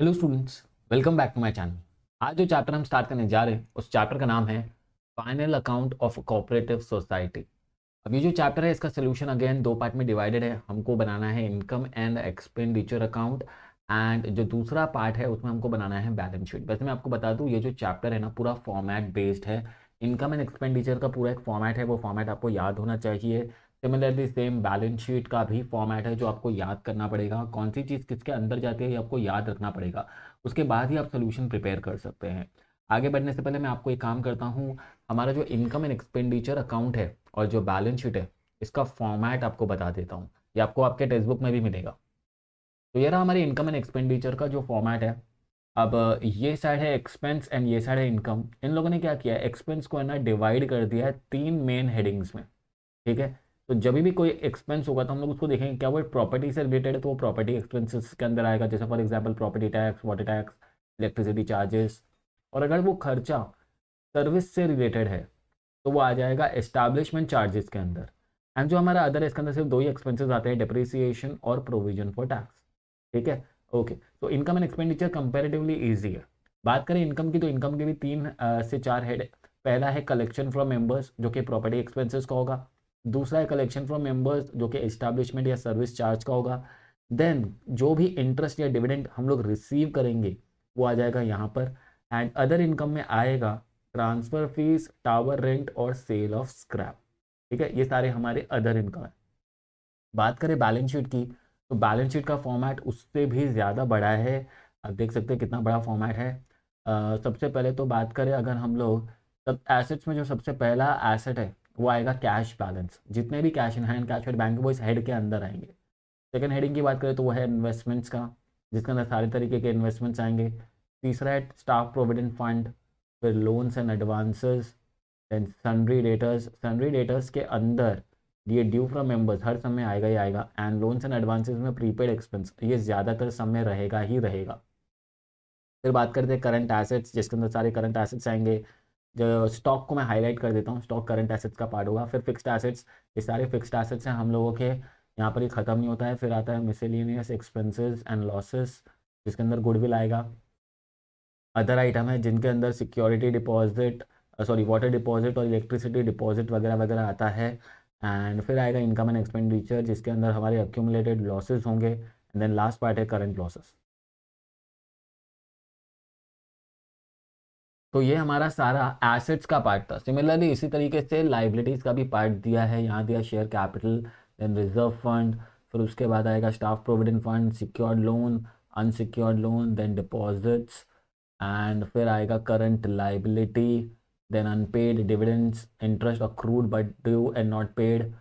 Hello students welcome back to my channel आज जो chapter हम स्टार्ट करने जा रहे हैं उस चैप्टर का नाम है final account of cooperative society अब ये जो चैप्टर है इसका सोल्यूशन अगेन दो पार्ट में डिवाइडेड है हमको बनाना है income and expenditure account and जो दूसरा पार्ट है उसमें हमको बनाना है बैलेंस शीट वैसे मैं आपको बता दूँ ये जो चैप्टर है ना पूरा फॉर्मेट बेस्ड है इनकम एंड एक्सपेंडिचर का पूरा एक फॉर्मेट है वो फॉर्मेट आपको याद होना चाहिए सिमिलरली सेम बैलेंस शीट का भी फॉर्मेट है जो आपको याद करना पड़ेगा कौन सी चीज़ किसके अंदर जाती है ये आपको याद रखना पड़ेगा उसके बाद ही आप सोल्यूशन प्रिपेयर कर सकते हैं आगे बढ़ने से पहले मैं आपको एक काम करता हूँ हमारा जो इनकम एंड एक्सपेंडिचर अकाउंट है और जो बैलेंस शीट है इसका फॉर्मेट आपको बता देता हूँ ये आपको आपके टेक्स्ट बुक में भी मिलेगा तो ये रहा हमारे इनकम एंड एक्सपेंडिचर का जो फॉर्मेट है अब ये साइड है एक्सपेंस एंड ये साइड है इनकम इन लोगों ने क्या किया एक्सपेंस को है ना डिवाइड कर दिया है तीन मेन हेडिंग्स में ठीक है तो जब भी कोई एक्सपेंस होगा तो हम लोग उसको देखेंगे क्या वो प्रॉपर्टी से रिलेटेड है तो वो प्रॉपर्टी एक्सपेंसेस के अंदर आएगा जैसे for example property tax water tax electricity charges और अगर वो खर्चा सर्विस से रिलेटेड है तो वो आ जाएगा एस्टैब्लिशमेंट चार्जेस के अंदर एंड जो हमारा अदर इसके अंदर सिर्फ दो ही एक्सपेंसिस आते हैं डिप्रिसिएशन और प्रोविजन फॉर टैक्स ठीक है ओके तो income and expenditure comparatively easy है बात करें इनकम की तो इनकम के भी तीन से चार हेड पहला है कलेक्शन फ्रॉम मेम्बर्स जो कि प्रॉपर्टी एक्सपेंसिस का होगा दूसरा है कलेक्शन फ्रॉम मेंबर्स जो कि इस्टेब्लिशमेंट या सर्विस चार्ज का होगा देन जो भी इंटरेस्ट या डिविडेंड हम लोग रिसीव करेंगे वो आ जाएगा यहाँ पर एंड अदर इनकम में आएगा ट्रांसफ़र फीस टावर रेंट और सेल ऑफ स्क्रैप ठीक है ये सारे हमारे अदर इनकम है बात करें बैलेंस शीट की तो बैलेंस शीट का फॉर्मेट उससे भी ज़्यादा बड़ा है आप देख सकते हैं कितना बड़ा फॉर्मेट है आ, सबसे पहले तो बात करें अगर हम लोग तब एसेट्स में जो सबसे पहला एसेट है वो आएगा कैश बैलेंस जितने भी कैश इन हैंड कैश और बैंक वो इस हेड के अंदर आएंगे सेकेंड हेडिंग की बात करें तो वो है इन्वेस्टमेंट्स का जिसके अंदर सारे तरीके के इन्वेस्टमेंट्स आएंगे तीसरा है स्टाफ प्रोविडेंट फंड फिर loans and advances then sundry debtors sundry debtors के अंदर ये ड्यू फ्रॉम मेंबर्स हर समय आएगा ही आएगा एंड लोन्स एंड एडवांसेस में प्रीपेड एक्सपेंस तो ये ज़्यादातर समय रहेगा ही रहेगा फिर बात करते हैं करंट एसेट्स जिसके अंदर सारे करंट एसेट्स आएंगे स्टॉक को मैं हाईलाइट कर देता हूँ स्टॉक करंट एसेट्स का पार्ट होगा फिर फिक्स्ड एसेट्स ये सारे फिक्स्ड एसेट्स हैं हम लोगों के यहाँ पर ही ख़त्म नहीं होता है फिर आता है मिसेलिनियस एक्सपेंसेस एंड लॉसेस जिसके अंदर गुडविल आएगा अदर आइटम है जिनके अंदर security deposit sorry water deposit और इलेक्ट्रिसिटी डिपॉजिट वगैरह वगैरह आता है एंड फिर आएगा इनकम एंड एक्सपेंडिचर जिसके अंदर हमारे अक्यूमुलेटेड लॉसेज होंगे एंड देन लास्ट पार्ट है करंट लॉसेस तो ये हमारा सारा एसेट्स का पार्ट था सिमिलरली इसी तरीके से लाइबिलिटीज़ का भी पार्ट दिया है यहाँ दिया share capital then reserve fund फिर उसके बाद आएगा staff provident fund secured loan unsecured loan then deposits and फिर आएगा current liability then unpaid dividends interest accrued but due and not paid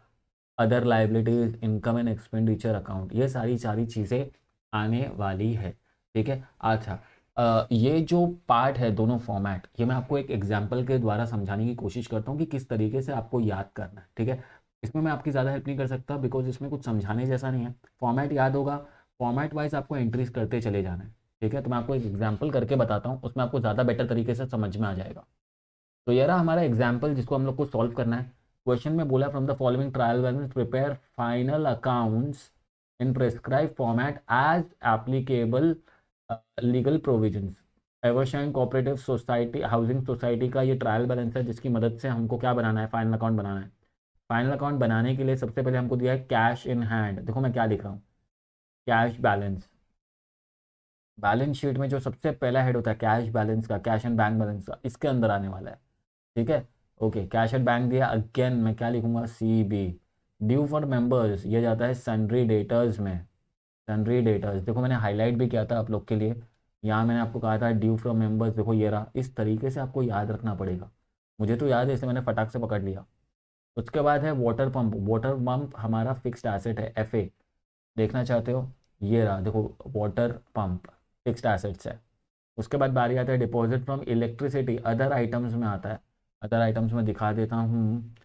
other liabilities income and expenditure account ये सारी सारी चीज़ें आने वाली है ठीक है अच्छा ये जो पार्ट है दोनों फॉर्मेट ये मैं आपको एक एग्जाम्पल के द्वारा समझाने की कोशिश करता हूँ कि किस तरीके से आपको याद करना है ठीक है इसमें मैं आपकी ज़्यादा हेल्प नहीं कर सकता बिकॉज इसमें कुछ समझाने जैसा नहीं है फॉर्मेट याद होगा फॉर्मेट वाइज आपको एंट्रीज करते चले जाना है ठीक है तो मैं आपको एक एग्जाम्पल करके बताता हूँ उसमें आपको ज़्यादा बेटर तरीके से समझ में आ जाएगा तो ये रहा हमारा एग्जाम्पल जिसको हम लोग को सॉल्व करना है क्वेश्चन में बोला from the following trial balance prepare final accounts in prescribe format as applicable legal provisions Evershine cooperative society housing society का ये ट्रायल बैलेंस है जिसकी मदद से हमको क्या बनाना है फाइनल अकाउंट बनाना है फाइनल अकाउंट बनाने के लिए सबसे पहले हमको दिया है कैश इन हैंड देखो मैं क्या लिख रहा हूँ कैश बैलेंस बैलेंस शीट में जो सबसे पहला हेड होता है कैश बैलेंस का कैश एंड बैंक बैलेंस का इसके अंदर आने वाला है ठीक है ओके कैश एंड बैंक दिया अगेन मैं क्या लिखूंगा C B due for members ये जाता है सन्ड्री डेटर्स में जनरी डेटा देखो मैंने हाईलाइट भी किया था आप लोग के लिए यहाँ मैंने आपको कहा था ड्यू फ्रॉम मेंबर्स देखो ये रहा इस तरीके से आपको याद रखना पड़ेगा मुझे तो याद है इसलिए मैंने फटाक से पकड़ लिया उसके बाद है वाटर पंप वाटर पंप हमारा फिक्स्ड एसेट है एफ देखना चाहते हो ये रहा देखो वाटर पंप फिक्स्ड एसेट्स है उसके बाद बारी आता है deposit from electricity other items में आता है अदर आइटम्स में दिखा देता हूँ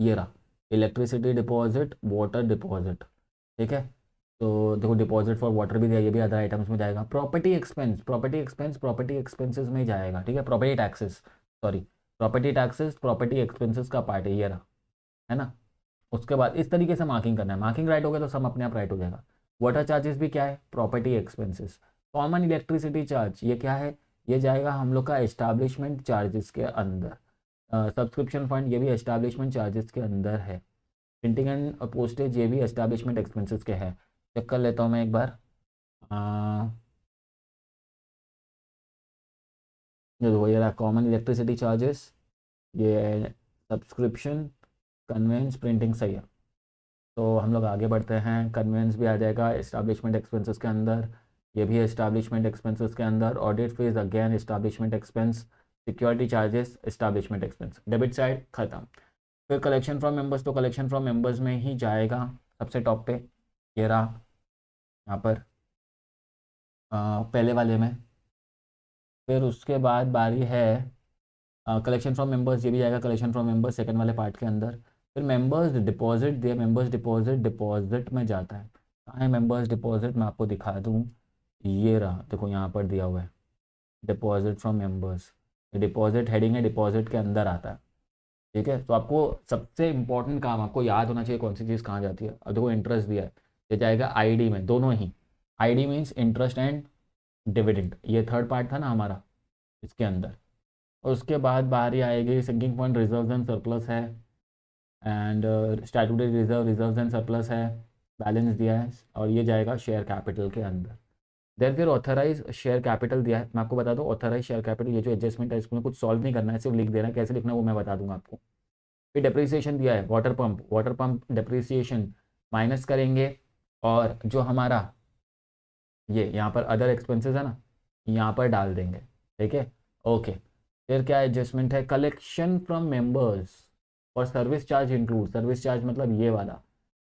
ये रहा इलेक्ट्रिसिटी डिपॉजिट वाटर डिपॉजिट ठीक है तो देखो डिपॉजिट फॉर वाटर भी दिया ये भी अदर आइटम्स में जाएगा property expense property expense property expenses में जाएगा ठीक है property taxes sorry property taxes property expenses का पार्ट है ये रहा है ना उसके बाद इस तरीके से मार्किंग करना है मार्किंग राइट हो गया तो सब अपने आप राइट हो जाएगा वाटर चार्जेस भी क्या है property expenses common electricity charge ये क्या है ये जाएगा हम लोग का एस्टाब्लिशमेंट चार्जेस के अंदर सब्सक्रिप्शन फंड ये भी एस्टैब्लिशमेंट चार्जेस के अंदर है प्रिंटिंग एंड पोस्टेज ये भी एस्टैब्लिशमेंट एक्सपेंसेस के है चेक कर लेता हूँ मैं एक बार वही रहा कॉमन इलेक्ट्रिसिटी चार्जेस ये सब्सक्रिप्शन कन्वेंस प्रिंटिंग सही है तो हम लोग आगे बढ़ते हैं कन्वेंस भी आ जाएगा इस्टाब्लिशमेंट एक्सपेंसेस के अंदर ये भी इस्टाब्लिशमेंट एक्सपेंसेस के अंदर audit fees again establishment expense security charges establishment expense debit side खत्म फिर कलेक्शन फ्रॉम मेंबर्स तो कलेक्शन फ्रॉम मेंबर्स में ही जाएगा सबसे टॉप पे ये रहा यहाँ पर आ, पहले वाले में फिर उसके बाद बारी है कलेक्शन फ्रॉम मेंबर्स ये भी जाएगा कलेक्शन फ्रॉम मेंबर्स सेकंड वाले पार्ट के अंदर फिर मेंबर्स डिपॉजिट दिया मेंबर्स डिपॉजिट डिपॉजिट में जाता है कहाँ है मेम्बर्स डिपॉजिट मैं आपको दिखा दूँ ये रहा देखो यहाँ पर दिया हुआ है deposit from members deposit heading है डिपॉजिट के अंदर आता है ठीक है तो आपको सबसे इंपॉर्टेंट काम आपको याद होना चाहिए कौन सी चीज़ कहाँ जाती है और देखो इंटरेस्ट दिया है ये जाएगा आईडी में दोनों ही ID means interest and dividend ये थर्ड पार्ट था ना हमारा इसके अंदर और उसके बाद बाहर ही आएगी sinking point reserve and surplus है and statutory reserve reserve and surplus है बैलेंस दिया है और ये जाएगा शेयर कैपिटल के अंदर देर फिर ऑथराइज शेयर कैपिटल दिया है मैं आपको बता दूं ऑथराइज शेयर कैपिटल ये जो एडजस्टमेंट है इसमें कुछ सॉल्व नहीं करना है सिर्फ लिख देना है कैसे लिखना है वो मैं बता दूंगा आपको फिर डिप्रिसिएशन दिया है water pump water pump depreciation minus करेंगे और जो हमारा ये यहाँ पर अदर एक्सपेंसेस है ना यहाँ पर डाल देंगे ठीक है ओके फिर क्या एडजस्टमेंट है कलेक्शन फ्रॉम मेंबर्स और service charge include service charge मतलब ये वाला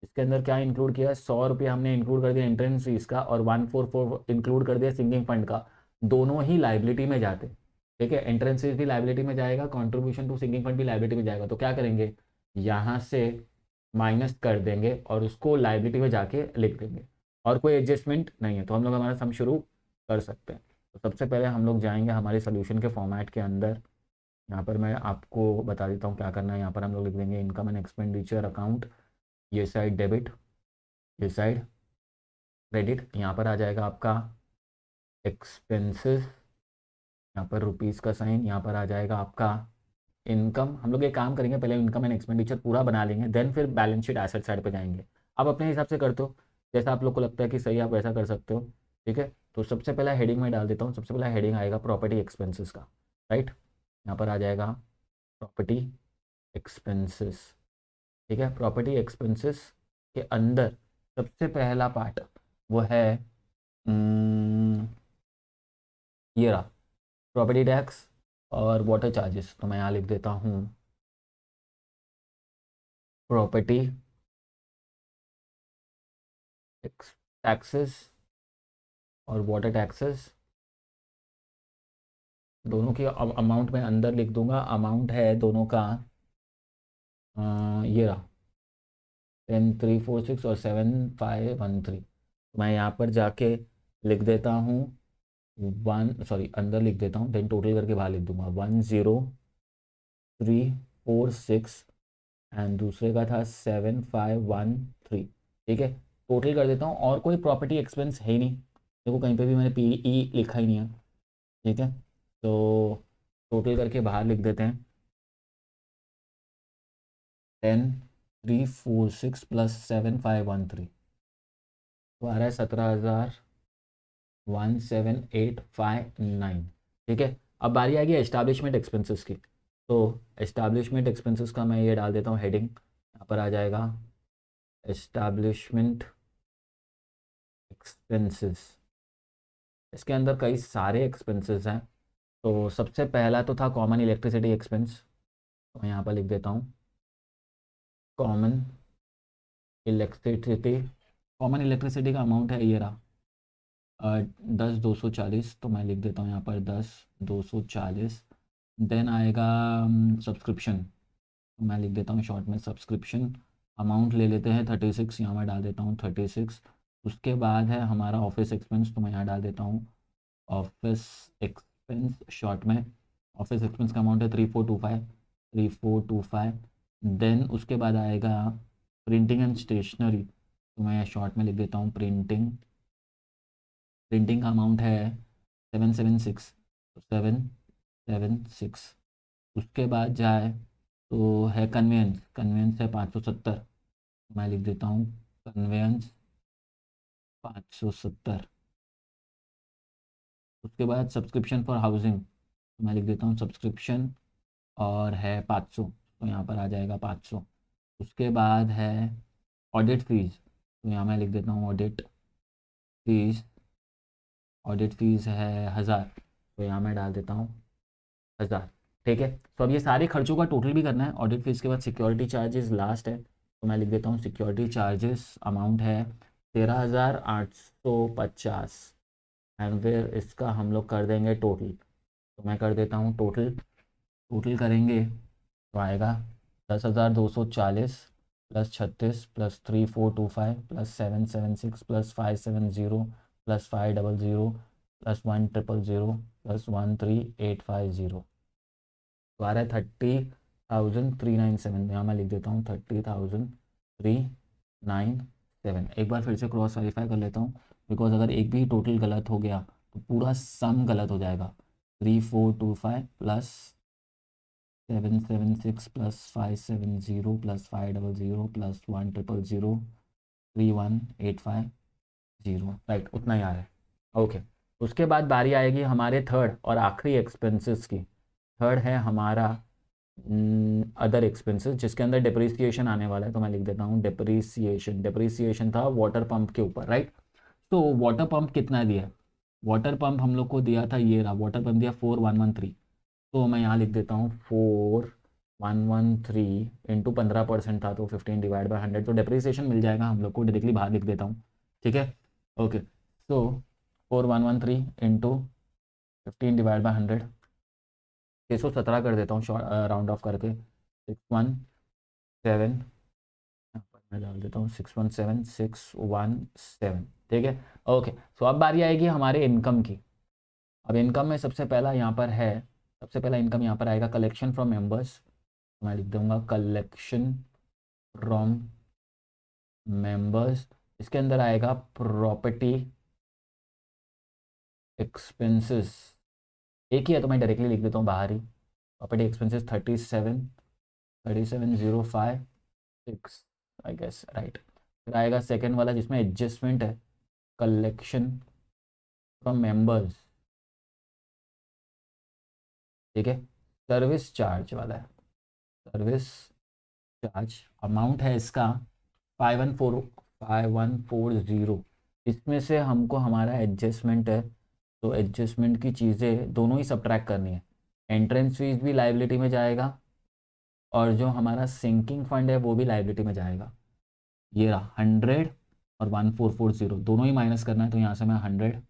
इसके अंदर क्या इंक्लूड किया है सौ रुपये हमने इंक्लूड कर दिया एंट्रेंस फीस का और वन फोर फोर इंक्लूड कर दिया सिंगिंग फंड का दोनों ही लाइबिलिटी में जाते ठीक है एंट्रेंस फीस भी लाइबिलिटी में जाएगा कॉन्ट्रीब्यूशन टू सिंगिंग फंड भी लाइबिलिटी में जाएगा तो क्या करेंगे यहाँ से माइनस कर देंगे और उसको लाइबिलिटी में जाके लिख देंगे और कोई एडजस्टमेंट नहीं है तो हम लोग हमारा सम शुरू कर सकते हैं तो सबसे पहले हम लोग जाएंगे हमारे सोल्यूशन के फॉर्मेट के अंदर यहाँ पर मैं आपको बता देता हूँ क्या करना है यहाँ पर हम लोग लिख देंगे इनकम एंड एक्सपेंडिचर अकाउंट ये साइड डेबिट ये साइड क्रेडिट यहाँ पर आ जाएगा आपका एक्सपेंसेस यहाँ पर रुपीज़ का साइन यहाँ पर आ जाएगा आपका इनकम हम लोग ये काम करेंगे पहले इनकम एंड एक्सपेंडिचर पूरा बना लेंगे देन फिर बैलेंस शीट एसेट साइड पर जाएंगे आप अपने हिसाब से कर दो जैसा आप लोग को लगता है कि सही आप वैसा कर सकते हो ठीक है तो सबसे पहला हेडिंग में डाल देता हूँ सबसे पहला हेडिंग आएगा प्रॉपर्टी एक्सपेंसिस का राइट यहाँ पर आ जाएगा प्रॉपर्टी एक्सपेंसिस ठीक है प्रॉपर्टी एक्सपेंसेस के अंदर सबसे पहला पार्ट वो है हम्म, ये रहा प्रॉपर्टी टैक्स और वाटर चार्जेस तो मैं यहाँ लिख देता हूँ प्रॉपर्टी टैक्सेस और वाटर टैक्सेस दोनों के अमाउंट में अंदर लिख दूंगा अमाउंट है दोनों का हाँ, ये रहा टेन थ्री फोर सिक्स और सेवन फाइव वन थ्री मैं यहाँ पर जाके लिख देता हूँ वन सॉरी अंदर लिख देता हूँ देन टोटल करके बाहर लिख दूंगा one zero three four six and दूसरे का था सेवन फाइव वन थ्री ठीक है टोटल कर देता हूँ और कोई प्रॉपर्टी एक्सपेंस है ही नहीं देखो कहीं पे भी मैंने पी ई e लिखा ही नहीं है ठीक है तो टोटल करके बाहर लिख देते हैं ten three four six plus seven five one three तो आ रहा है सत्रह हज़ार one seven eight five nine ठीक है अब बारी आ गई एस्टैब्लिशमेंट एक्सपेंसेस की तो एस्टैब्लिशमेंट एक्सपेंसेस का मैं ये डाल देता हूँ हेडिंग यहाँ पर आ जाएगा एस्टैब्लिशमेंट एक्सपेंसेस इसके अंदर कई सारे एक्सपेंसेस हैं तो सबसे पहला तो था कॉमन इलेक्ट्रिसिटी एक्सपेंस तो मैं यहाँ पर लिख देता हूँ कॉमन इलेक्ट्रिसिटी कॉमन इलेक्ट्रिसिटी का अमाउंट है ये रहा दस दो सौ चालीस तो मैं लिख देता हूँ यहाँ पर दस दो सौ चालीस देन आएगा सब्सक्रिप्शन तो मैं लिख देता हूँ शॉर्ट में सब्सक्रिप्शन अमाउंट ले लेते हैं थर्टी सिक्स यहाँ मैं डाल देता हूँ थर्टी सिक्स उसके बाद है हमारा ऑफिस एक्सपेंस तो मैं यहाँ डाल देता हूँ ऑफिस एक्सपेंस शॉर्ट में ऑफिस एक्सपेंस का अमाउंट है three four two five three four two five then उसके बाद आएगा प्रिंटिंग एंड स्टेशनरी तो मैं शॉर्ट में लिख देता हूँ प्रिंटिंग प्रिंटिंग का अमाउंट है seven seven six seven seven six उसके बाद जाए तो है कन्वेंस कन्वेंस है पाँच सौ सत्तर मैं लिख देता हूँ कन्वेंस पाँच सौ सत्तर उसके बाद सब्सक्रिप्शन फॉर हाउसिंग मैं लिख देता हूँ सब्सक्रिप्शन और है पाँच सौ तो यहाँ पर आ जाएगा पाँच सौ उसके बाद है ऑडिट फीस तो यहाँ मैं लिख देता हूँ ऑडिट फीस ऑडिट फीस है हज़ार तो यहाँ मैं डाल देता हूँ हज़ार ठीक है तो अब ये सारे खर्चों का टोटल भी करना है ऑडिट फीस के बाद सिक्योरिटी चार्जेस लास्ट है तो मैं लिख देता हूँ सिक्योरिटी चार्जेस अमाउंट है तेरह हज़ार आठ सौ पचास एंड फिर इसका हम लोग कर देंगे टोटल तो मैं कर देता हूँ टोटल टोटल करेंगे तो आएगा दस हज़ार दो सौ चालीस प्लस छत्तीस plus three four two five plus seven seven six plus five seven zero plus five double zero plus one triple zero plus one three eight five zero तो आ रहा है thirty thousand three nine seven यहाँ मैं लिख देता हूँ thirty thousand three nine seven एक बार फिर से क्रॉस वेरीफाई कर लेता हूँ बिकॉज अगर एक भी टोटल गलत हो गया तो पूरा सम गलत हो जाएगा three four two five plus seven seven six plus five seven zero plus five double zero plus one triple zero three one eight five zero right उतना ही आ रहा है ओके okay. उसके बाद बारी आएगी हमारे थर्ड और आखिरी एक्सपेंसेस की थर्ड है हमारा अदर हम्म, एक्सपेंसेस जिसके अंदर डिप्रिसिएशन आने वाला है तो मैं लिख देता हूँ डिप्रिसिएशन डिप्रिसिएशन था वाटर पंप के ऊपर राइट तो वाटर पंप कितना दिया वाटर पंप हम लोग को दिया था ये रहा वाटर पंप दिया फोर वन वन थ्री तो मैं यहाँ लिख देता हूँ four one one three into पंद्रह परसेंट था तो फिफ्टीन डिवाइड बाई हंड्रेड तो डिप्रिसिएशन मिल जाएगा हम लोग को डायरेक्टली बाहर लिख देता हूँ ठीक है ओके सो तो four one one three into fifteen divide by hundred छः सौ सत्रह कर देता हूँ राउंड ऑफ करके सिक्स वन सेवन मैं डाल देता हूँ six one seven six one seven ठीक है ओके सो तो अब बारी आएगी हमारे इनकम की अब इनकम में सबसे पहला यहाँ पर है सबसे पहला इनकम यहाँ पर आएगा कलेक्शन फ्रॉम मेंबर्स मैं लिख दूंगा कलेक्शन फ्रॉम मेंबर्स इसके अंदर आएगा प्रॉपर्टी एक्सपेंसेस एक ही है तो मैं डायरेक्टली लिख देता हूँ बाहर ही property expenses thirty seven thirty seven zero five six I guess right फिर आएगा सेकेंड वाला जिसमें एडजस्टमेंट है कलेक्शन फ्रॉम मेंबर्स ठीक है सर्विस चार्ज वाला है सर्विस चार्ज अमाउंट है इसका five one four five one four zero इसमें से हमको हमारा एडजस्टमेंट है तो एडजस्टमेंट की चीज़ें दोनों ही सब्ट्रैक करनी है एंट्रेंस फीस भी लाइबिलिटी में जाएगा और जो हमारा सिंकिंग फंड है वो भी लाइबिलिटी में जाएगा ये रहा हंड्रेड और वन फोर फोर ज़ीरो दोनों ही माइनस करना है तो यहाँ से मैं हंड्रेड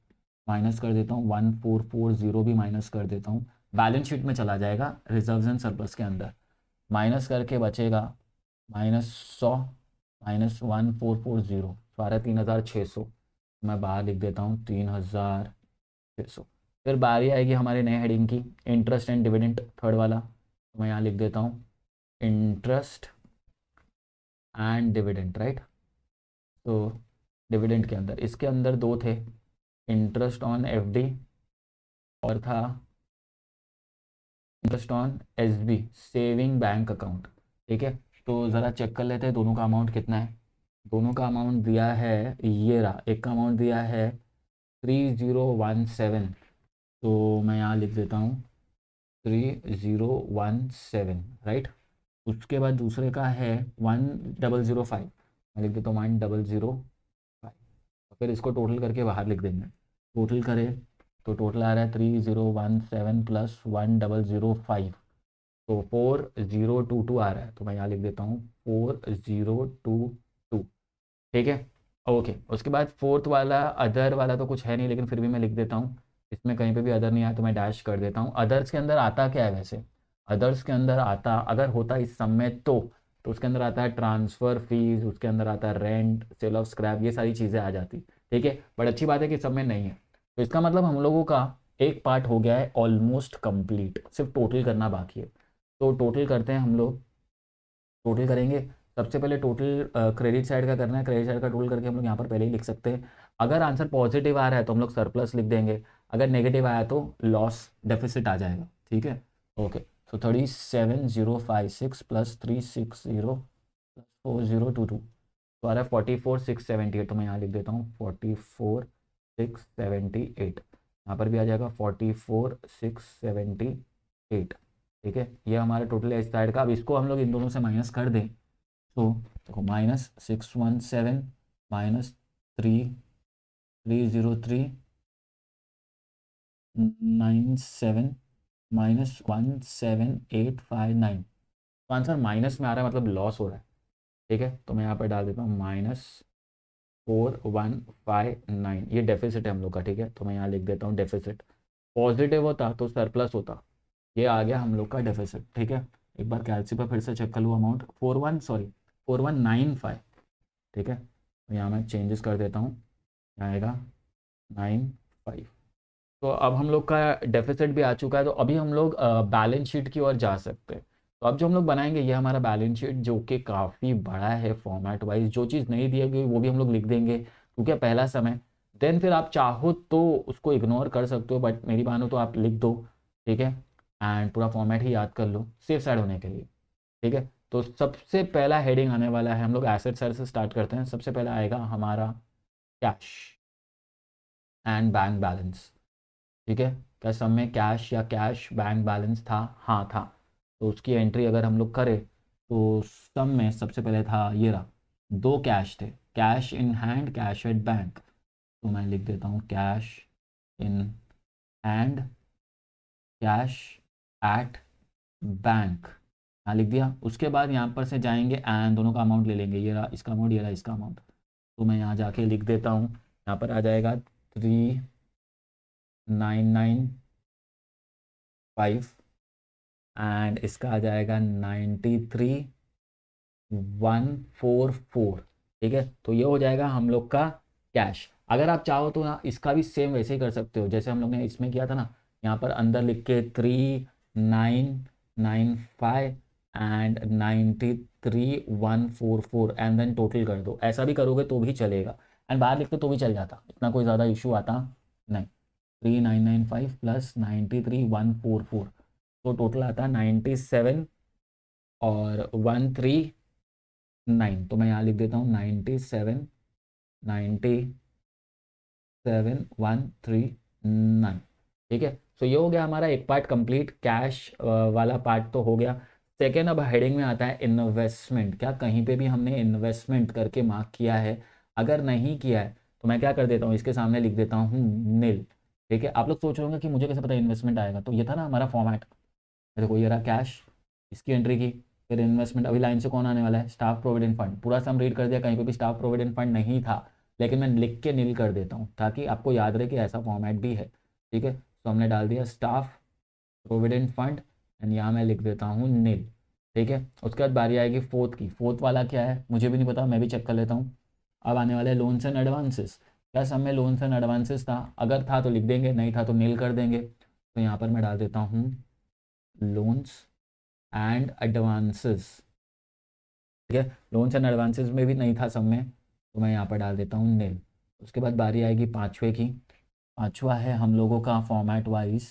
माइनस कर देता हूँ वन फोर फोर ज़ीरो भी माइनस कर देता हूँ बैलेंस शीट में चला जाएगा रिजर्व एंड सरप्लस के अंदर माइनस करके बचेगा माइनस सौ minus one four four zero बारह तीन हज़ार छः सौ मैं बाहर लिख देता हूँ तीन हज़ार छः सौ फिर बारी आएगी हमारे नए हेडिंग की इंटरेस्ट एंड डिविडेंट थर्ड वाला तो मैं यहाँ लिख देता हूँ इंटरेस्ट एंड डिविडेंट राइट तो डिविडेंट के अंदर इसके अंदर दो थे इंटरेस्ट ऑन एफडी और था interest on S B saving bank account ठीक है तो ज़रा चेक कर लेते हैं दोनों का अमाउंट कितना है दोनों का अमाउंट दिया है ये रहा एक का अमाउंट दिया है थ्री ज़ीरो वन सेवन तो मैं यहाँ लिख देता हूँ three zero one seven right उसके बाद दूसरे का है वन डबल ज़ीरो फाइव मैं लिख देता हूँ वन डबल ज़ीरो फाइव फिर इसको टोटल करके बाहर लिख देंगे टोटल करें तो टोटल आ रहा है three zero one seven plus one double zero five तो फोर ज़ीरो टू टू आ रहा है तो मैं यहाँ लिख देता हूँ फोर ज़ीरो टू टू ठीक है ओके उसके बाद फोर्थ वाला अदर वाला तो कुछ है नहीं लेकिन फिर भी मैं लिख देता हूँ इसमें कहीं पे भी अदर नहीं आया तो मैं डैश कर देता हूँ अदर्स के अंदर आता क्या है वैसे अदर्स के अंदर आता अगर होता इस समय तो तो उसके अंदर आता है ट्रांसफ़र फीस उसके अंदर आता है रेंट सेल ऑफ स्क्रैप ये सारी चीज़ें आ जाती ठीक है बट अच्छी बात है कि सब में नहीं है तो इसका मतलब हम लोगों का एक पार्ट हो गया है ऑलमोस्ट कंप्लीट सिर्फ टोटल करना बाकी है तो टोटल करते हैं हम लोग टोटल करेंगे सबसे पहले टोटल क्रेडिट साइड का करना है क्रेडिट साइड का टोटल करके हम लोग यहाँ पर पहले ही लिख सकते हैं अगर आंसर पॉजिटिव आ रहा है तो हम लोग सरप्लस लिख देंगे अगर नेगेटिव आया तो लॉस डेफिसिट आ जाएगा ठीक है okay so thirty seven zero five six plus three six zero plus four zero two two तो आ रहा है forty four six seventy eight तो मैं यहाँ लिख देता हूँ forty four six seventy eight यहाँ पर भी आ जाएगा forty four six seventy eight ठीक है ये हमारा टोटल है इस साइड का अब इसको हम लोग इन दोनों से माइनस कर दें तो देखो minus six one seven minus three three zero three nine seven minus one seven eight five nine तो आंसर माइनस में आ रहा है मतलब लॉस हो रहा है ठीक है तो मैं यहाँ पर डाल देता हूँ minus four one five nine ये डेफिसिट है हम लोग का ठीक है तो मैं यहाँ लिख देता हूँ डेफिसिट पॉजिटिव होता तो सरप्लस होता ये आ गया हम लोग का डेफिसिट ठीक है एक बार कैलसी पर फिर से चेक कर लूँ amount four one sorry four one nine five ठीक है तो यहाँ मैं चेंजेस कर देता हूँ आएगा नाइन फाइव तो अब हम लोग का डेफिसिट भी आ चुका है तो अभी हम लोग बैलेंस शीट की ओर जा सकते हैं तो अब जो हम लोग बनाएंगे ये हमारा बैलेंस शीट जो कि काफ़ी बड़ा है फॉर्मेट वाइज जो चीज़ नहीं दिया गई वो भी हम लोग लिख देंगे क्योंकि पहला समय देन फिर आप चाहो तो उसको इग्नोर कर सकते हो बट मेरी मानो तो आप लिख दो ठीक है एंड पूरा फॉर्मेट ही याद कर लो सेफ साइड होने के लिए ठीक है तो सबसे पहला हेडिंग आने वाला है हम लोग एसेट साइड से स्टार्ट करते हैं सबसे पहला आएगा हमारा कैश एंड बैंक बैलेंस ठीक है क्या सब में कैश या कैश बैंक बैलेंस था हाँ था तो उसकी एंट्री अगर हम लोग करें तो सम में सबसे पहले था ये रहा दो कैश थे cash in hand cash at bank तो मैं लिख देता हूँ cash in hand cash at bank यहाँ लिख दिया उसके बाद यहाँ पर से जाएंगे एंड दोनों का अमाउंट ले लेंगे ये रहा इसका अमाउंट ये रहा इसका अमाउंट तो मैं यहाँ जाके लिख देता हूँ यहाँ पर आ जाएगा three nine nine five and इसका आ जाएगा ninety three one four four ठीक है तो ये हो जाएगा हम लोग का कैश अगर आप चाहो तो ना इसका भी सेम वैसे ही कर सकते हो जैसे हम लोग ने इसमें किया था ना यहाँ पर अंदर लिख के three nine nine five and ninety three one four four and then total कर दो ऐसा भी करोगे तो भी चलेगा एंड बाहर लिखते तो भी चल जाता इतना कोई ज़्यादा इशू आता नहीं three nine nine five plus ninety three one four four तो टोटल आता है नाइन्टी सेवन और वन थ्री नाइन तो मैं यहाँ लिख देता हूँ ninety seven ninety seven one three nine ठीक है सो ये हो गया हमारा एक पार्ट कंप्लीट कैश वाला पार्ट तो हो गया सेकेंड अब हेडिंग में आता है इन्वेस्टमेंट क्या कहीं पे भी हमने इन्वेस्टमेंट करके मार्क किया है अगर नहीं किया है तो मैं क्या कर देता हूँ इसके सामने लिख देता हूँ नील ठीक है आप लोग सोच रहे होंगे कि मुझे कैसे पता इन्वेस्टमेंट आएगा तो ये था ना हमारा फॉर्मेट मेरे कोई ये रहा कैश इसकी एंट्री की फिर इन्वेस्टमेंट अभी लाइन से कौन आने वाला है स्टाफ प्रोविडेंट फंड पूरा सम रीड कर दिया कहीं पे भी स्टाफ प्रोविडेंट फंड नहीं था लेकिन मैं लिख के नील कर देता हूँ ताकि आपको याद रहे कि ऐसा फॉर्मेट भी है ठीक है तो हमने डाल दिया स्टाफ प्रोविडेंट फंड एंड यहाँ मैं लिख देता हूँ नील ठीक है उसके बाद बारी आएगी फोर्थ की फोर्थ वाला क्या है मुझे भी नहीं पता मैं भी चेक कर लेता हूँ अब आने वाले लोन्स एंड एडवांसेस क्या सब में लोन्स एंड एडवांसेस था अगर था तो लिख देंगे नहीं था तो नील कर देंगे तो यहाँ पर मैं डाल देता हूँ लोन्स एंड एडवांसेस ठीक है लोन्स एंड एडवांसेस में भी नहीं था सब में तो मैं यहाँ पर डाल देता हूँ नील उसके बाद बारी आएगी पाँचवें की पाँचवा है हम लोगों का फॉर्मेट वाइज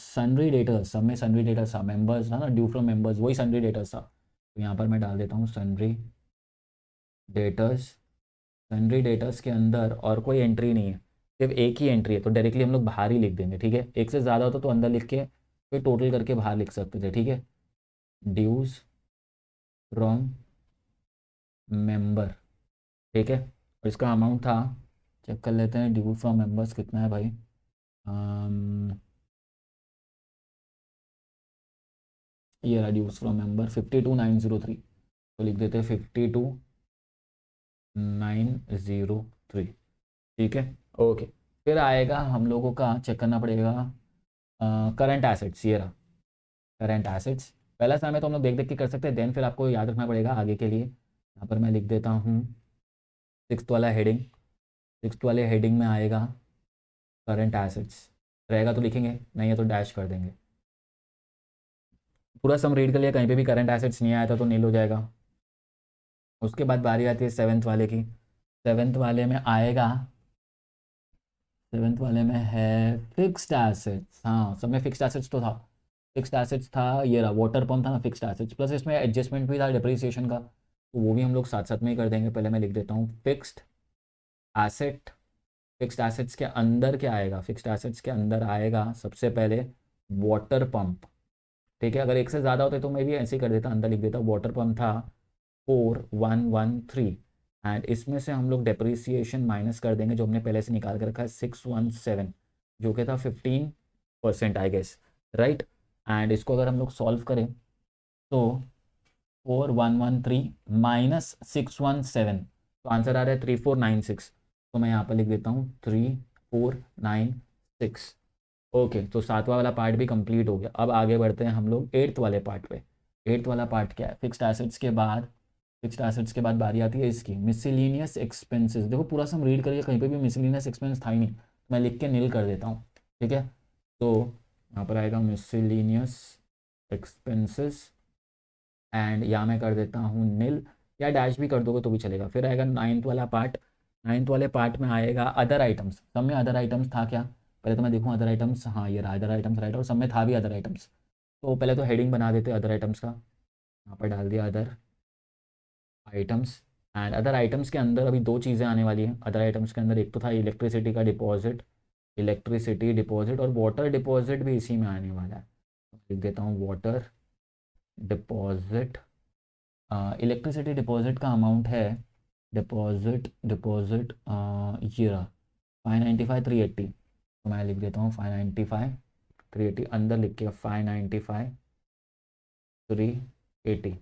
सनरी डेटर्स सब में सनरी डेटर्स था मेंबर्स था ना ड्यू फ्रॉम मेंबर्स वही सनरी डेटर्स था तो यहाँ पर मैं डाल देता हूँ सनरी डेटर्स सनरी डेटर्स के अंदर और कोई एंट्री नहीं है सिर्फ एक ही एंट्री है तो डायरेक्टली हम लोग बाहर ही लिख देंगे ठीक है एक से ज़्यादा होता तो, तो अंदर लिख के पे टोटल करके बाहर लिख सकते थे ठीक है ड्यूज फ्रॉम मेंबर ठीक है और इसका अमाउंट था चेक कर लेते हैं ड्यूज फ्रॉम मेंबर्स कितना है भाई आम, ये रहा dues from member fifty two nine zero three तो लिख देते हैं fifty two nine zero three ठीक है ओके फिर आएगा हम लोगों का चेक करना पड़ेगा करंट एसेट्स ये रहा करंट एसेट्स पहला समय तो हम लोग देख देख के कर सकते हैं देन फिर आपको याद रखना पड़ेगा आगे के लिए यहाँ पर मैं लिख देता हूँ सिक्स वाला हेडिंग सिक्स वाले हेडिंग में आएगा करंट एसेट्स रहेगा तो लिखेंगे नहीं है तो डैश कर देंगे पूरा सम रीड कर लिया कहीं पे भी करंट एसेट्स नहीं आया था तो नील हो जाएगा उसके बाद बारी आती है सेवन्थ वाले की सेवन्थ वाले में आएगा सेवेंथ वाले में है फिक्स्ड एसेट्स हाँ सब में फिक्स्ड एसेट्स तो था फिक्स्ड एसेट्स था ये रहा वाटर पम्प था ना फिक्स्ड एसेट्स प्लस इसमें एडजस्टमेंट भी था डिप्रिसिएशन का तो वो भी हम लोग साथ साथ में ही कर देंगे पहले मैं लिख देता हूँ फिक्स्ड एसेट फिक्स्ड एसेट्स के अंदर क्या आएगा फिक्स्ड एसेट्स के अंदर आएगा सबसे पहले वाटर पम्प ठीक है अगर एक से ज़्यादा होते तो मैं भी ऐसे ही कर देता अंदर लिख देता वाटर पम्प था four one one three and इसमें से हम लोग डेप्रिसिएशन माइनस कर देंगे जो हमने पहले से निकाल कर रखा है सिक्स वन सेवन जो कि था fifteen percent I guess right and इसको अगर हम लोग सॉल्व करें तो four one one three minus six one seven तो आंसर आ रहा है थ्री फोर नाइन सिक्स तो मैं यहाँ पर लिख देता हूँ three four nine six okay तो सातवां वाला पार्ट भी कंप्लीट हो गया अब आगे बढ़ते हैं हम लोग एट्थ वाले पार्ट पे एट्थ वाला पार्ट क्या है फिक्स्ड एसेट्स के बाद फिक्स्ड एसेट्स के बाद बारी आती है इसकी मिसिलीनियस एक्सपेंसेस देखो पूरा सम रीड करिए कहीं पे भी मिसिलीनियस एक्सपेंस था ही नहीं मैं लिख के नील कर देता हूँ ठीक है तो यहाँ पर आएगा मिसिलीनियस एक्सपेंसेस एंड या मैं कर देता हूँ नील या डैश भी कर दोगे तो भी चलेगा फिर आएगा नाइन्थ वाला पार्ट नाइन्थ वाले पार्ट में आएगा अदर आइटम्स सब में अदर आइटम्स था क्या पहले तो मैं देखूँ अदर आइटम्स हाँ ये रहा अदर आइटम्स राइट और सब में था भी अदर आइटम्स तो पहले तो हेडिंग बना देते अदर आइटम्स का यहाँ पर डाल दिया other items and other items के अंदर अभी दो चीज़ें आने वाली हैं अदर आइटम्स के अंदर एक तो था इलेक्ट्रिसिटी का डिपॉजिट इलेक्ट्रिसिटी डिपॉजिट और वाटर डिपॉजिट भी इसी में आने वाला है लिख देता हूँ वाटर डिपॉजिट इलेक्ट्रिसिटी डिपॉजिट का अमाउंट है deposit deposit zero five ninety five three eighty तो मैं लिख देता हूँ five ninety five three eighty अंदर लिख के five ninety five three eighty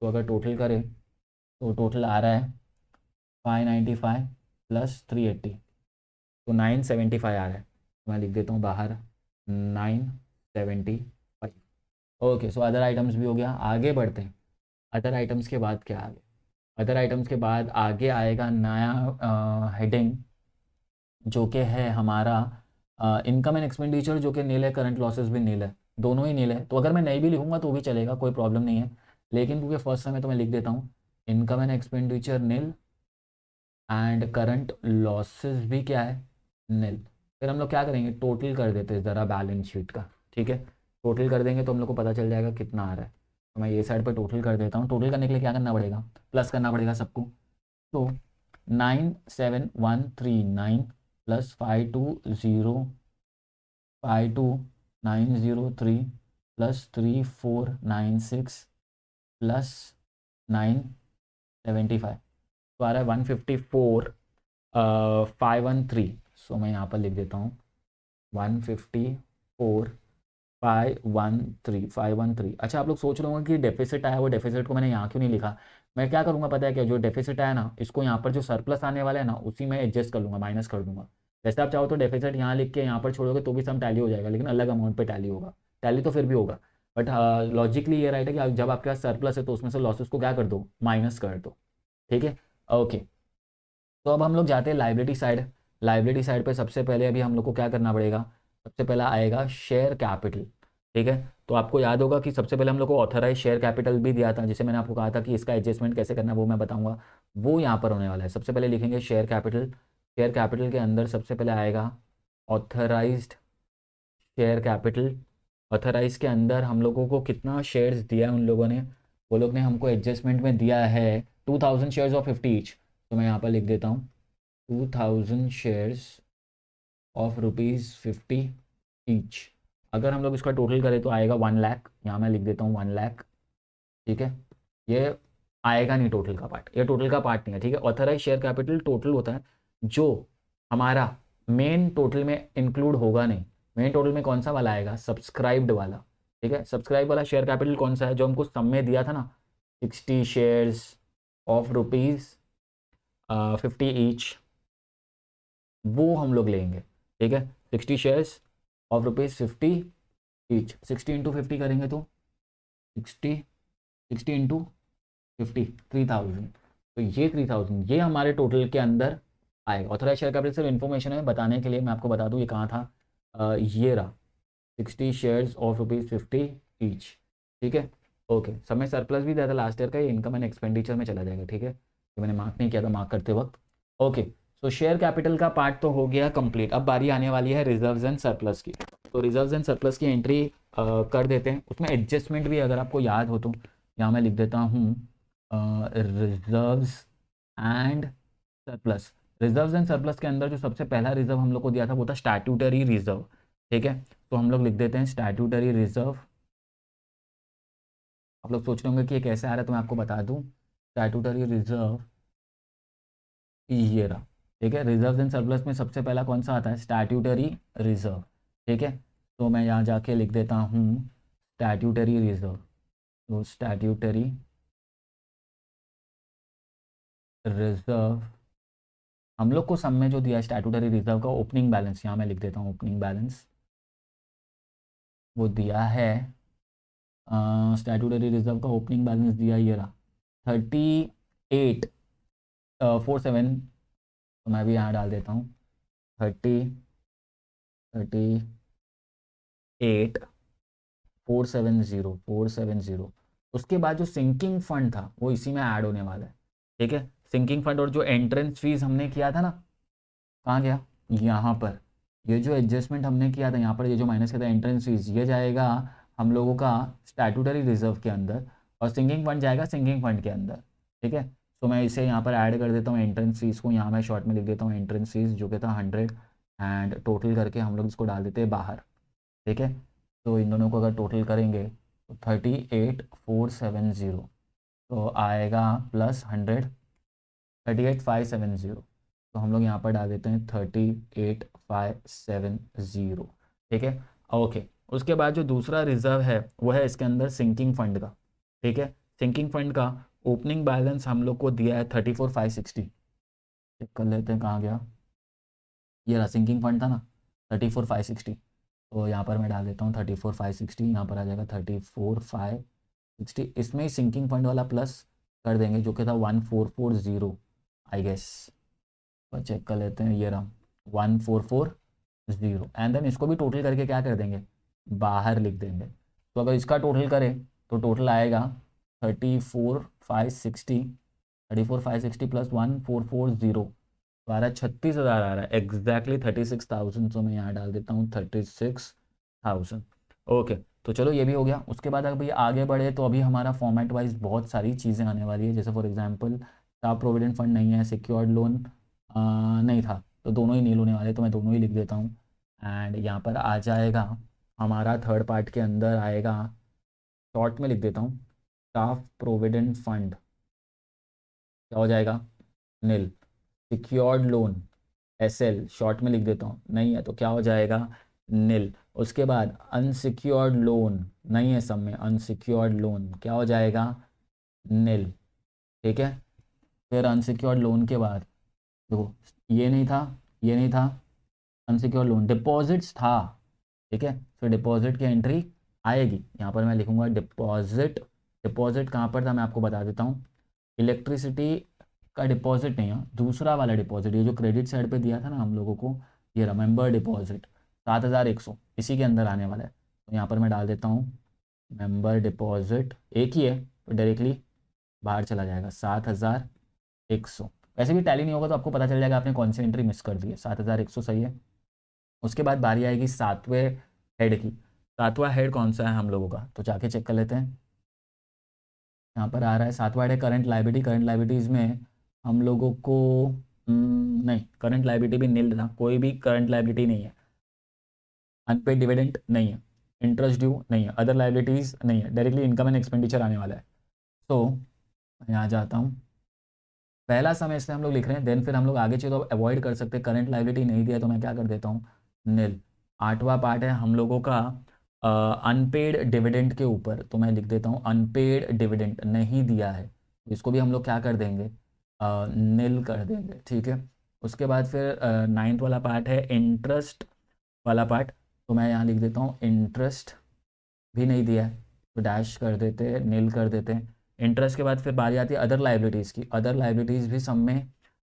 तो अगर टोटल करें तो टोटल आ रहा है five ninety five plus three eighty तो नाइन सेवेंटी फाइव आ रहा है मैं लिख देता हूँ बाहर nine seventy five okay so other items भी हो गया आगे बढ़ते हैं अदर आइटम्स के बाद क्या आगे अदर आइटम्स के बाद आगे आएगा नया हेडिंग जो कि है हमारा इनकम एंड एक्सपेंडिचर जो कि नील है करंट लॉसेस भी नील है दोनों ही नील है तो अगर मैं नहीं भी लिखूंगा तो भी चलेगा कोई प्रॉब्लम नहीं है लेकिन क्योंकि फर्स्ट समय तो मैं लिख देता हूँ income and expenditure nil and current losses भी क्या है नील फिर हम लोग क्या करेंगे टोटल कर देते हैं ज़रा बैलेंस शीट का ठीक है टोटल कर देंगे तो हम लोग को पता चल जाएगा कितना आ रहा है तो मैं ये साइड पर टोटल कर देता हूँ टोटल करने के लिए क्या करना पड़ेगा प्लस करना पड़ेगा सबको तो nine seven one three nine plus five two zero five two nine zero three plus three four nine six plus nine seventy five तो आ रहा है one fifty four five one three so मैं यहाँ पर लिख देता हूँ one fifty four five one three five one three अच्छा आप लोग सोच रहे होंगे कि डेफिसिट आया वो डेफिसिट को मैंने यहाँ क्यों नहीं लिखा मैं क्या करूँगा पता है क्या जो डेफिसिट आया ना इसको यहाँ पर जो सरप्लस आने वाला है ना उसी में एडजस्ट कर लूँगा माइनस कर दूंगा जैसे आप चाहो तो डेफिसिट यहाँ लिख के यहाँ पर छोड़ोगे तो भी सम टैली हो जाएगा लेकिन अलग अमाउंट पर टैली होगा टैली तो फिर भी होगा बट लॉजिकली uh, ये राइट है कि आप जब आपके पास सरप्लस है तो उसमें से लॉसेस को क्या कर दो माइनस कर दो ठीक है ओके तो अब हम लोग जाते हैं लाइब्रेटी साइड लाइब्रेटी साइड पे सबसे पहले अभी हम लोग को क्या करना पड़ेगा सबसे पहला आएगा शेयर कैपिटल ठीक है तो आपको याद होगा कि सबसे पहले हम लोग को ऑथराइज शेयर कैपिटल भी दिया था जिसे मैंने आपको कहा था कि इसका एडजस्टमेंट कैसे करना वो मैं बताऊंगा वो यहाँ पर होने वाला है सबसे पहले लिखेंगे शेयर कैपिटल शेयर कैपिटल के अंदर सबसे पहले आएगा ऑथराइज शेयर कैपिटल ऑथराइज के अंदर हम लोगों को कितना शेयर्स दिया है उन लोगों ने वो लोग ने हमको एडजस्टमेंट में दिया है two thousand shares of fifty each तो मैं यहाँ पर लिख देता हूँ two thousand shares of rupees fifty each अगर हम लोग इसका टोटल करें तो आएगा वन लाख यहाँ मैं लिख देता हूँ वन लाख ठीक है ये आएगा नहीं टोटल का पार्ट ये टोटल का पार्ट नहीं है ठीक है ऑथराइज शेयर कैपिटल टोटल होता है जो हमारा मेन टोटल में इंक्लूड होगा नहीं मेन टोटल में कौन सा वाला आएगा सब्सक्राइब्ड वाला ठीक है सब्सक्राइब वाला शेयर कैपिटल कौन सा है जो हमको सम में दिया था ना sixty shares of rupees fifty each वो हम लोग लेंगे ठीक है sixty shares of rupees fifty each sixty into fifty करेंगे तो sixty sixty into fifty three thousand तो ये थ्री थाउजेंड ये हमारे टोटल के अंदर आएगा ऑथोराइज शेयर कैपिटल सिर्फ इन्फॉर्मेशन है बताने के लिए मैं आपको बता दूँ ये कहाँ था ये रहा sixty shares of rupees fifty each ठीक है ओके समय सरप्लस भी दिया था लास्ट ईयर का ये इनकम एंड एक्सपेंडिचर में चला जाएगा ठीक है तो मैंने मार्क नहीं किया था मार्क करते वक्त ओके सो शेयर कैपिटल का पार्ट तो हो गया कंप्लीट अब बारी आने वाली है रिजर्व एंड सरप्लस की तो रिजर्व एंड सरप्लस की एंट्री आ, कर देते हैं उसमें एडजस्टमेंट भी अगर आपको याद हो तो यहाँ मैं लिख देता हूँ reserve and surplus reserve and surplus के अंदर जो सबसे पहला रिजर्व हम लोग को दिया था वो था स्टैट्यूटरी रिजर्व ठीक है तो हम लोग लिख देते हैं स्टैट्यूटरी रिजर्व आप लोग सोच रहे होंगे कि ये कैसे आ रहा है तो मैं आपको बता दूं स्टैट्यूटरी रिजर्व ये रहा ठीक है रिजर्व एंड सरप्लस में सबसे पहला कौन सा आता है स्टैट्यूटरी रिजर्व ठीक है तो मैं यहाँ जाके लिख देता हूँ स्टैट्यूटरी रिजर्व स्टैट्यूटरी रिजर्व हम लोग को सब में जो दिया स्टैटूटरी रिजर्व का ओपनिंग बैलेंस यहाँ मैं लिख देता हूँ ओपनिंग बैलेंस वो दिया है स्टैटूटरी रिजर्व का ओपनिंग बैलेंस दिया ये रहा थर्टी एट फोर सेवन तो मैं भी यहाँ डाल देता हूँ thirty thirty eight four seven zero four seven zero उसके बाद जो सिंकिंग फंड था वो इसी में ऐड होने वाला है ठीक है सिंकिंग फंड और जो एंट्रेंस फीस हमने किया था ना कहाँ गया यहाँ पर ये जो एडजस्टमेंट हमने किया था यहाँ पर ये जो माइनस किया था एंट्रेंस फीस ये जाएगा हम लोगों का स्टैटूटरी रिजर्व के अंदर और सिंगिंग फंड जाएगा सिंगिंग फंड के अंदर ठीक है तो मैं इसे यहाँ पर ऐड कर देता हूँ एंट्रेंस फीस को यहाँ मैं शॉर्ट में लिख देता हूँ एंट्रेंस फीस जो कि था हंड्रेड एंड टोटल करके हम लोग इसको डाल देते हैं बाहर ठीक है तो इन दोनों को अगर टोटल करेंगे तो thirty eight four seven zero तो आएगा plus hundred thirty eight five seven zero तो हम लोग यहाँ पर डाल देते हैं thirty eight five seven zero ठीक है ओके उसके बाद जो दूसरा रिजर्व है वो है इसके अंदर सिंकिंग फंड का ठीक है सिंकिंग फंड का ओपनिंग बैलेंस हम लोग को दिया है thirty four five sixty check कर लेते हैं कहाँ गया ये रहा सिंकिंग फंड था ना थर्टी फोर फाइव सिक्सटी तो यहाँ पर मैं डाल देता हूँ थर्टी फोर फाइव सिक्सटी यहाँ पर आ जाएगा थर्टी फोर फाइव सिक्सटी इसमें ही सिंकिंग फंड वाला प्लस कर देंगे जो कि था one four four zero I guess तो चेक कर लेते हैं ये रहा one four four zero and then इसको भी टोटल करके क्या कर देंगे बाहर लिख देंगे तो अगर इसका टोटल करें तो टोटल आएगा thirty four five sixty thirty four five sixty plus one four four zero बारह छत्तीस हज़ार आ रहा है exactly thirty six thousand so मैं यहाँ डाल देता हूँ थर्टी सिक्स थाउजेंड ओके तो चलो ये भी हो गया उसके बाद अगर भैया आगे बढ़े तो अभी हमारा फॉर्मेट वाइज बहुत सारी चीज़ें आने वाली है जैसे फॉर एग्जाम्पल था प्रोविडेंट फंड नहीं है सिक्योर्ड लोन नहीं था तो दोनों ही नील होने वाले तो मैं दोनों ही लिख देता हूँ एंड यहाँ पर आ जाएगा हमारा थर्ड पार्ट के अंदर आएगा शॉर्ट में लिख देता हूँ स्टाफ प्रोविडेंट फंड क्या हो जाएगा nil secured loan S L short में लिख देता हूँ नहीं है तो क्या हो जाएगा नील उसके बाद अनसिक्योर्ड लोन नहीं है सब में अनसिक्योर्ड लोन क्या हो जाएगा नील ठीक है फिर अनसिक्योर्ड लोन के बाद देखो ये नहीं था ये नहीं था अनसिक्योर लोन डिपॉजिट्स था ठीक है फिर डिपॉजिट की एंट्री आएगी यहाँ पर मैं लिखूंगा डिपॉजिट डिपॉजिट कहाँ पर था मैं आपको बता देता हूँ इलेक्ट्रिसिटी का डिपॉजिट नहीं है दूसरा वाला डिपॉजिट ये जो क्रेडिट साइड पे दिया था ना हम लोगों को ये रिमेंबर डिपॉजिट सात हज़ार एक सौ इसी के अंदर आने वाला है तो यहाँ पर मैं डाल देता हूँ मेंबर डिपॉजिट एक ही है तो डायरेक्टली बाहर चला जाएगा सात हज़ार एक सौ वैसे भी टैली नहीं होगा तो आपको पता चल जाएगा आपने कौन सी एंट्री मिस कर दी है सात हज़ार एक सौ सही है उसके बाद बारी आएगी सातवें हेड की सातवा हेड कौन सा है हम लोगों का तो जाके चेक कर लेते हैं यहाँ पर आ रहा है सातवा हेड है करंट लाइब्रेटी करंट लाइब्रेटीज में हम लोगों को हम्म, नहीं करंट लाइब्रेटी भी नील था कोई भी करंट लाइब्रेटी नहीं है अनपेड डिविडेंट नहीं है इंटरेस्ट ड्यू नहीं है अदर लाइबिलिटीज़ नहीं है डायरेक्टली इनकम एंड एक्सपेंडिचर आने वाला है तो so, यहाँ जाता हूँ पहला समय इसमें हम लोग लिख रहे हैं देन फिर हम लोग आगे चलो तो अवॉइड कर सकते करंट लाइबिलिटी नहीं दिया तो मैं क्या कर देता हूँ नील आठवां पार्ट है हम लोगों का अनपेड डिविडेंड के ऊपर तो मैं लिख देता हूँ अनपेड डिविडेंड नहीं दिया है इसको भी हम लोग क्या कर देंगे नील कर देंगे ठीक है उसके बाद फिर नाइन्थ वाला पार्ट है इंटरेस्ट वाला पार्ट तो मैं यहाँ लिख देता हूँ इंटरेस्ट भी नहीं दिया है तो डैश कर देते हैं नील कर देते हैं इंटरेस्ट के बाद फिर बारी आती है अदर लाइबिलिटीज़ की अदर लाइबिलिटीज़ भी सब में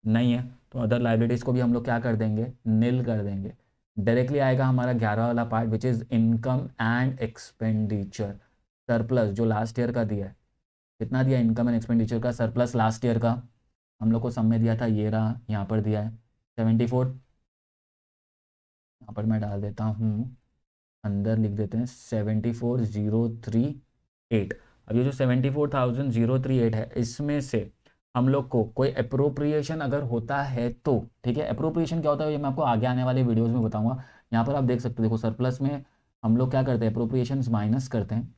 नहीं है तो अदर लाइबिलिटीज़ को भी हम लोग क्या कर देंगे नील कर देंगे डायरेक्टली आएगा हमारा ग्यारह वाला part which is income and expenditure surplus जो लास्ट ईयर का दिया है कितना दिया इनकम एंड एक्सपेंडिचर का सरप्लस लास्ट ईयर का हम लोग को सब में दिया था ये रहा यहाँ पर दिया है सेवेंटी फोर यहाँ पर मैं डाल देता हूँ अंदर लिख देते हैं seventy four zero three eight अब ये जो seventy four thousand zero three eight है इसमें से हम लोग को कोई अप्रोप्रिएशन अगर होता है तो ठीक है अप्रोप्रिएशन क्या होता है ये मैं आपको आगे आने वाले वीडियोज़ में बताऊंगा यहाँ पर आप देख सकते हो देखो सरप्लस में हम लोग क्या करते हैं अप्रोप्रिएशन माइनस करते हैं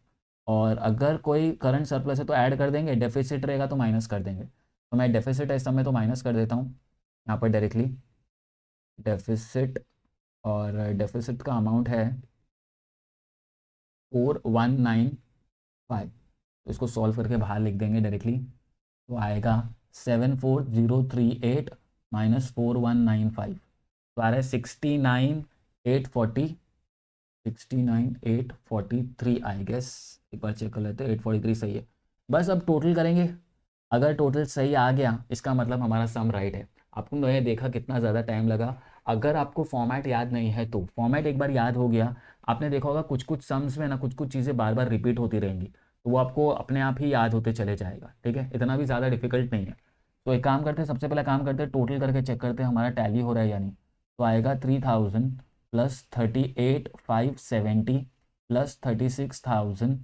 और अगर कोई करंट सरप्लस है तो ऐड कर देंगे डेफिसिट रहेगा तो माइनस कर देंगे तो मैं डेफिसिट है इस समय तो माइनस कर देता हूँ यहाँ पर डायरेक्टली डेफिसिट और डेफिसिट का अमाउंट है फोर वन नाइन फाइव तो इसको सॉल्व करके बाहर लिख देंगे डायरेक्टली तो आएगा seven four zero three eight minus four one nine five तो आ रहा है sixty nine eight forty sixty nine eight forty three I guess एक बार चेक कर लेते हैं एट फोर्टी थ्री सही है बस अब टोटल करेंगे अगर टोटल सही आ गया इसका मतलब हमारा सम राइट है आपको मैंने देखा कितना ज़्यादा टाइम लगा अगर आपको फॉर्मेट याद नहीं है तो फॉर्मेट एक बार याद हो गया आपने देखा होगा कुछ कुछ सम्स में ना कुछ कुछ चीज़ें बार बार रिपीट होती रहेंगी तो वो आपको अपने आप ही याद होते चले जाएगा ठीक है इतना भी ज़्यादा डिफिकल्ट नहीं है तो एक काम करते हैं सबसे पहले काम करते हैं टोटल करके चेक करते हैं हमारा टैली हो रहा है या नहीं तो आएगा three thousand plus thirty eight five seventy plus thirty six thousand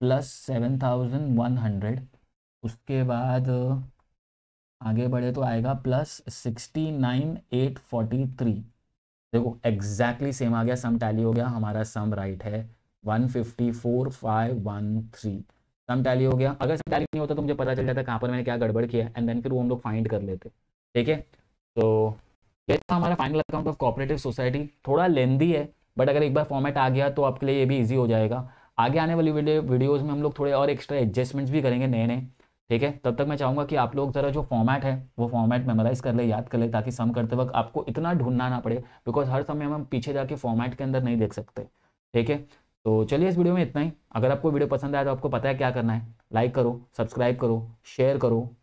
plus seven thousand one hundred उसके बाद आगे बढ़े तो आएगा plus sixty nine eight forty three देखो एग्जैक्टली सेम आ गया सम टैली हो गया हमारा सम राइट है one fifty four five tally हो गया अगर टैली नहीं होता तो मुझे पता चल जाता कहाँ पर मैंने क्या गड़बड़ किया एंड देन फिर वो हम लोग फाइंड कर लेते ठीक है तो ये था हमारा final account of cooperative society थोड़ा लेंदी है बट अगर एक बार फॉर्मेट आ गया तो आपके लिए ये भी ईजी हो जाएगा आगे आने वाली वीडियो वीडियोज़ में हम लोग थोड़े और एक्स्ट्रा एडजस्टमेंट्स भी करेंगे नए नए ठीक है तब तक मैं चाहूँगा कि आप लोग ज़रा जो फॉर्मेट है वो फॉर्मेट मेमोराइज कर ले याद कर ले ताकि सम करते वक्त आपको इतना ढूंढना ना पड़े बिकॉज हर समय हम पीछे जाके फॉर्मेट के अंदर नहीं देख सकते ठीक है तो चलिए इस वीडियो में इतना ही अगर आपको वीडियो पसंद आया तो आपको पता है क्या करना है लाइक करो सब्सक्राइब करो शेयर करो